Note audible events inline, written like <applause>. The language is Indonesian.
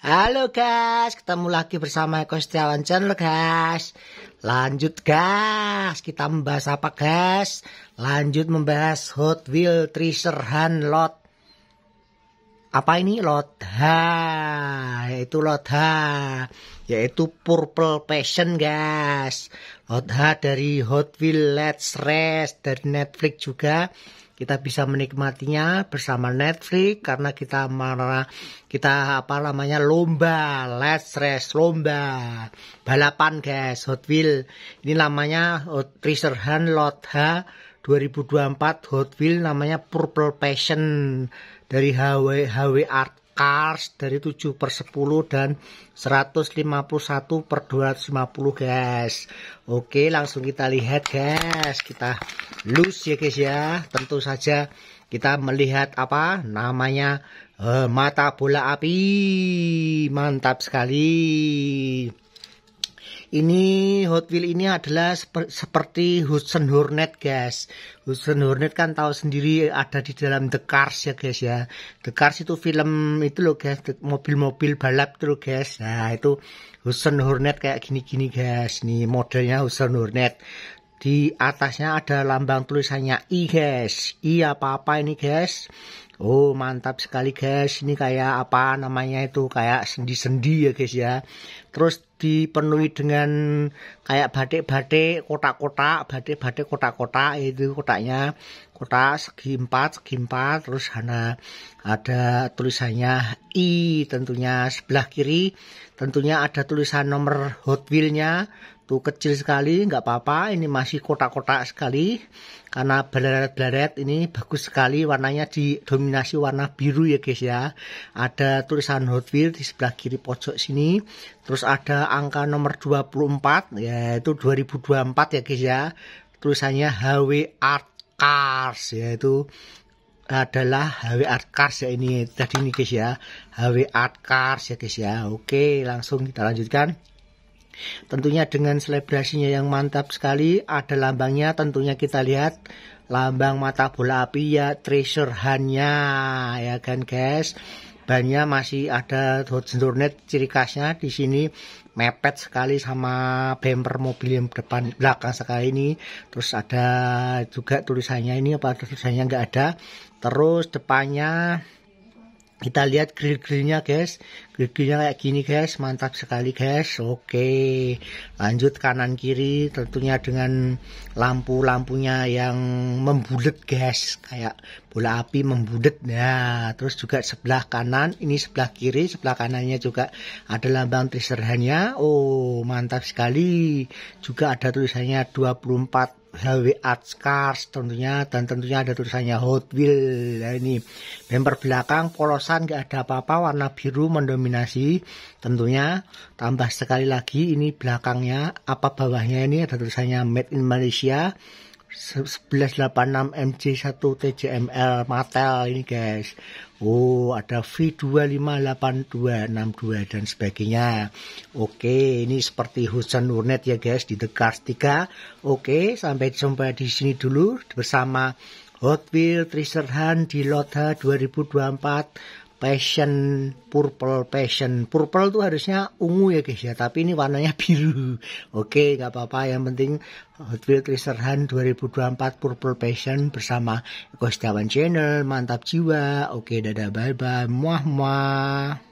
Halo guys, ketemu lagi bersama Eko Setiawan Channel guys Lanjut guys, kita membahas apa guys? Lanjut membahas Hot Wheel Treasure Hunt Lot Apa ini? Lot Hunt yaitu Lodha yaitu Purple Passion guys Lodha dari Hot Wheels Let's Race dari Netflix juga kita bisa menikmatinya bersama Netflix karena kita marah kita apa namanya lomba let's race lomba balapan guys Hot Wheel ini namanya Hot Racer Hunt Lotha 2024 Hot Wheel namanya Purple Passion dari HW HW Art Kars dari 7 per 10 dan 151 per 250 guys Oke langsung kita lihat guys kita loose ya guys ya tentu saja kita melihat apa namanya uh, mata bola api mantap sekali ini Hot Wheels ini adalah seperti Hudson Hornet guys. Hudson Hornet kan tahu sendiri ada di dalam The Cars ya guys ya. The Cars itu film itu loh guys, mobil-mobil balap itu loh guys. Nah itu Hudson Hornet kayak gini-gini guys. Nih modelnya Hudson Hornet di atasnya ada lambang tulisannya I guys I apa apa ini guys Oh mantap sekali guys, ini kayak apa namanya itu kayak sendi-sendi ya guys ya. Terus dipenuhi dengan kayak batik-batik, kotak-kotak, batik-batik kotak-kotak itu kotaknya kotak segi empat, segi empat. Terus ada ada tulisannya I tentunya sebelah kiri, tentunya ada tulisan nomor Hot Wheelnya tuh kecil sekali, nggak apa-apa. Ini masih kotak-kotak sekali karena beleret-beleret ini bagus sekali warnanya didominasi warna biru ya guys ya ada tulisan Hot Wheels di sebelah kiri pojok sini terus ada angka nomor 24 yaitu 2024 ya guys ya tulisannya HW Art Cars yaitu adalah HW Art Cars ya ini tadi ini guys ya HW Art Cars ya guys ya oke langsung kita lanjutkan Tentunya dengan selebrasinya yang mantap sekali, ada lambangnya tentunya kita lihat lambang mata bola api ya treasure hanya ya kan guys. banyak masih ada Dodge Hornet ciri khasnya di sini mepet sekali sama bumper mobil yang depan belakang sekali ini. Terus ada juga tulisannya ini apa tulisannya nggak ada. Terus depannya kita lihat grill-grillnya guys grill-grillnya kayak gini guys mantap sekali guys oke lanjut kanan kiri tentunya dengan lampu-lampunya yang membulat guys kayak bola api membulat nah terus juga sebelah kanan ini sebelah kiri sebelah kanannya juga ada lambang triserhannya oh mantap sekali juga ada tulisannya 24 Helwe Art Cars tentunya dan tentunya ada tulisannya Hot Wheel nah, ini bumper belakang polosan gak ada apa-apa warna biru mendominasi tentunya tambah sekali lagi ini belakangnya apa bawahnya ini ada tulisannya Made in Malaysia 1186 MC1 TJML Matel ini guys. Oh, ada V258262 dan sebagainya. Oke, ini seperti Hujan urnet ya guys di The Cars 3. Oke, sampai jumpa di sini dulu bersama Hot Wheels Treasure Hunt di Lotha 2024 passion purple passion purple tuh harusnya ungu ya guys ya tapi ini warnanya biru <laughs> oke nggak apa-apa yang penting Hot Wheels Racer Hunt 2024 Purple Passion bersama Eko Setiawan Channel mantap jiwa oke dadah bye bye muah muah